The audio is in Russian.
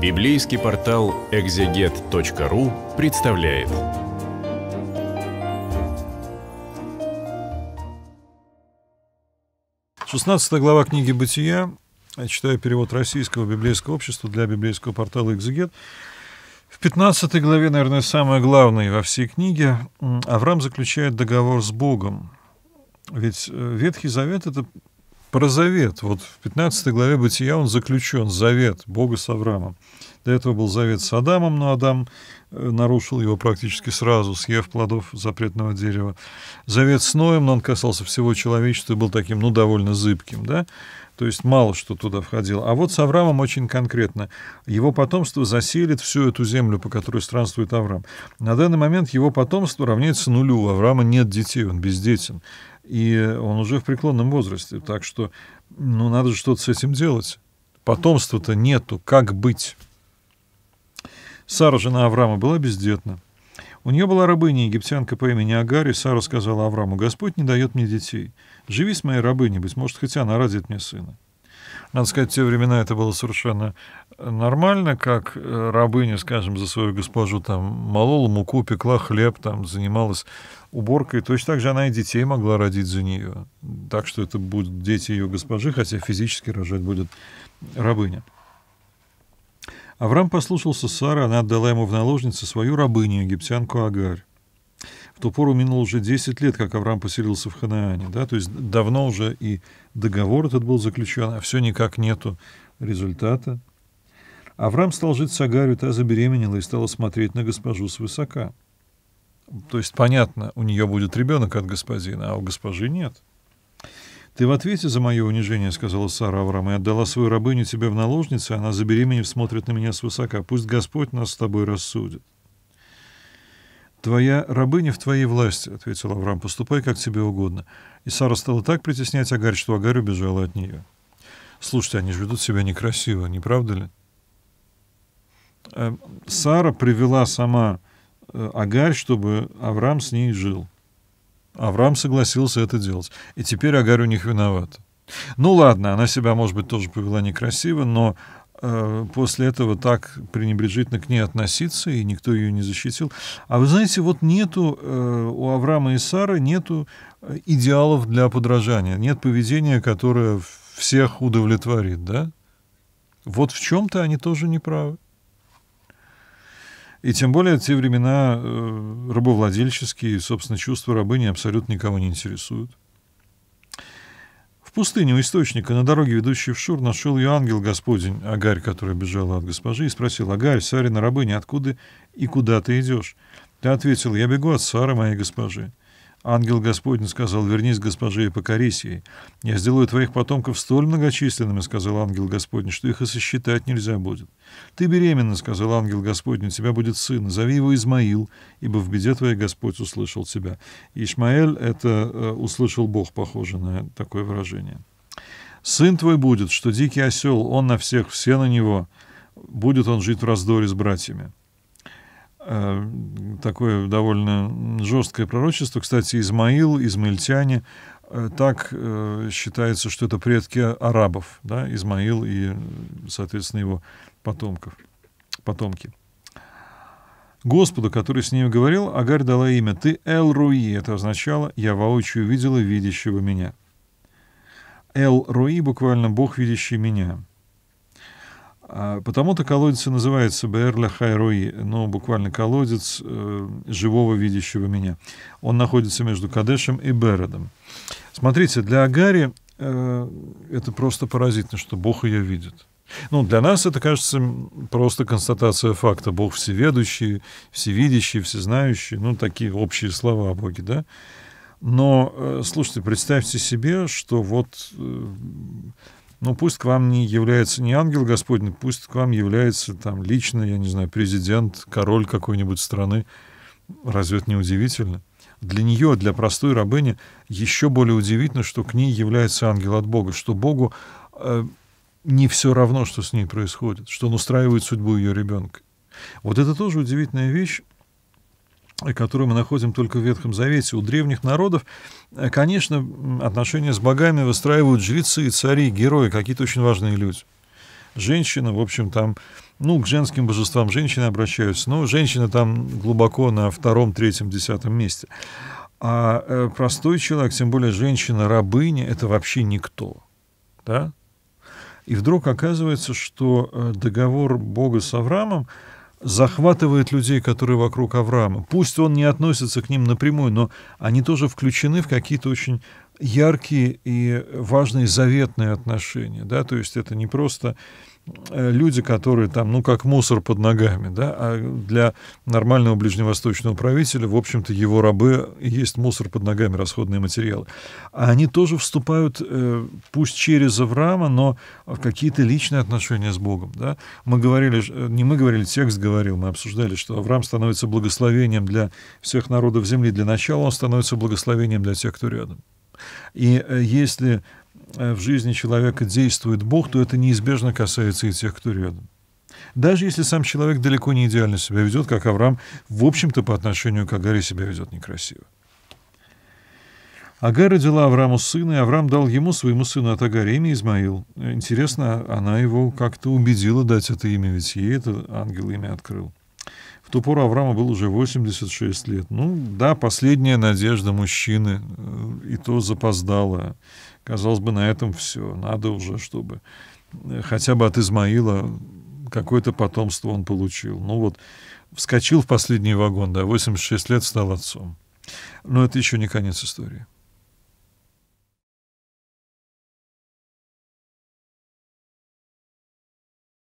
Библейский портал экзегет.ру представляет. Шестнадцатая глава книги «Бытия». Я читаю перевод российского библейского общества для библейского портала «Экзегет». В 15 главе, наверное, самое главное во всей книге, Авраам заключает договор с Богом. Ведь э, Ветхий Завет — это про завет. Вот в 15 главе Бытия он заключен, завет Бога с Авраамом. До этого был завет с Адамом, но Адам э, нарушил его практически сразу, съев плодов запретного дерева. Завет с Ноем, но он касался всего человечества и был таким, ну, довольно зыбким, да? То есть мало что туда входило. А вот с Авраамом очень конкретно. Его потомство заселит всю эту землю, по которой странствует Авраам. На данный момент его потомство равняется нулю. У Авраама нет детей, он бездетен и он уже в преклонном возрасте. Так что, ну, надо же что-то с этим делать. Потомства-то нету, как быть? Сара, жена Авраама, была бездетна. У нее была рабыня египтянка по имени Агар, и Сара сказала Аврааму, «Господь не дает мне детей. Живи с моей рабыней, быть может, хотя она родит мне сына». Надо сказать, в те времена это было совершенно нормально, как э, рабыня, скажем, за свою госпожу там молола муку, пекла хлеб, там занималась уборкой. Точно так же она и детей могла родить за нее. Так что это будут дети ее госпожи, хотя физически рожать будет рабыня. Авраам послушался Сары, она отдала ему в наложницы свою рабыню, египтянку Агарь в ту пору минуло уже 10 лет, как Авраам поселился в Ханаане, да, то есть давно уже и договор этот был заключен, а все никак нету результата. Авраам стал жить с Агарью, та забеременела и стала смотреть на госпожу свысока. То есть, понятно, у нее будет ребенок от господина, а у госпожи нет. «Ты в ответе за мое унижение», — сказала Сара Авраам, — «и отдала свою рабыню тебе в наложницы, она забеременев смотрит на меня свысока. Пусть Господь нас с тобой рассудит». «Твоя рабыня в твоей власти», — ответил Авраам, — «поступай, как тебе угодно». И Сара стала так притеснять Агарь, что Агарь убежала от нее. Слушайте, они же ведут себя некрасиво, не правда ли? Э, Сара привела сама э, Агарь, чтобы Авраам с ней жил. Авраам согласился это делать. И теперь Агарь у них виновата. Ну ладно, она себя, может быть, тоже повела некрасиво, но Э, после этого так пренебрежительно к ней относиться, и никто ее не защитил. А вы знаете, вот нету э, у Авраама и Сары нету э, идеалов для подражания, нет поведения, которое всех удовлетворит, да? Вот в чем-то они тоже не правы. И тем более те времена рабовладельческие, собственно, чувства рабыни абсолютно никого не интересуют. В пустыне у источника на дороге, ведущей в Шур, нашел ее ангел Господень, Агарь, которая бежала от госпожи, и спросил, «Агарь, Сарина рабыня, откуда и куда ты идешь?» Ты ответил: «Я бегу от Сары, моей госпожи». Ангел Господень сказал, вернись, госпоже, и покорись ей. Я сделаю твоих потомков столь многочисленными, сказал ангел Господень, что их и сосчитать нельзя будет. Ты беременна, сказал ангел Господень, у тебя будет сын, Назови его Измаил, ибо в беде твоей Господь услышал тебя. Ишмаэль — это э, «услышал Бог», похоже на такое выражение. «Сын твой будет, что дикий осел, он на всех, все на него, будет он жить в раздоре с братьями». Э, такое довольно жесткое пророчество. Кстати, Измаил, измаильтяне, э, так э, считается, что это предки арабов, да, Измаил и, соответственно, его потомков, потомки. Господу, который с ним говорил, Агарь дала имя «Ты Эл-Руи». Это означало «Я воочию видела видящего меня». Эл-Руи буквально «Бог, видящий меня». А потому-то колодец и называется Беэрля Хайруи, ну, буквально колодец э, живого видящего меня. Он находится между Кадешем и Бередом. Смотрите, для Агари э, это просто поразительно, что Бог ее видит. Ну, для нас это, кажется, просто констатация факта. Бог всеведущий, всевидящий, всезнающий, ну, такие общие слова о Боге, да? Но, э, слушайте, представьте себе, что вот э, ну пусть к вам не является не ангел Господень, пусть к вам является там лично, я не знаю, президент, король какой-нибудь страны. Разве это не удивительно? Для нее, для простой рабыни, еще более удивительно, что к ней является ангел от Бога, что Богу э, не все равно, что с ней происходит, что он устраивает судьбу ее ребенка. Вот это тоже удивительная вещь, которую мы находим только в Ветхом Завете. У древних народов, э, конечно, отношения с богами выстраивают жрецы, цари, герои, какие-то очень важные люди. Женщина, в общем, там, ну, к женским божествам женщины обращаются, но женщина там глубоко на втором, третьем, десятом месте. А э, простой человек, тем более женщина-рабыня, это вообще никто. Да? И вдруг оказывается, что э, договор Бога с Авраамом захватывает людей, которые вокруг Авраама. Пусть он не относится к ним напрямую, но они тоже включены в какие-то очень яркие и важные заветные отношения. Да? То есть это не просто Э, люди, которые там, ну, как мусор под ногами, да, а для нормального ближневосточного правителя, в общем-то, его рабы есть мусор под ногами, расходные материалы. А они тоже вступают, э, пусть через Авраама, но в какие-то личные отношения с Богом, да. Мы говорили, э, не мы говорили, текст говорил, мы обсуждали, что Авраам становится благословением для всех народов земли. Для начала он становится благословением для тех, кто рядом. И если Э, в жизни человека действует Бог, то это неизбежно касается и тех, кто рядом. Даже если сам человек далеко не идеально себя ведет, как Авраам, в общем-то, по отношению к Агаре себя ведет некрасиво. Агар родила Аврааму сына, и Авраам дал ему, своему сыну от Агаре, имя Измаил. Интересно, она его как-то убедила дать это имя, ведь ей это ангел имя открыл. В ту пору Авраама было уже 86 лет. Ну да, последняя надежда мужчины, э, и то запоздала. Казалось бы, на этом все. Надо уже, чтобы э, хотя бы от Измаила какое-то потомство он получил. Ну вот, вскочил в последний вагон, да, 86 лет стал отцом. Но это еще не конец истории.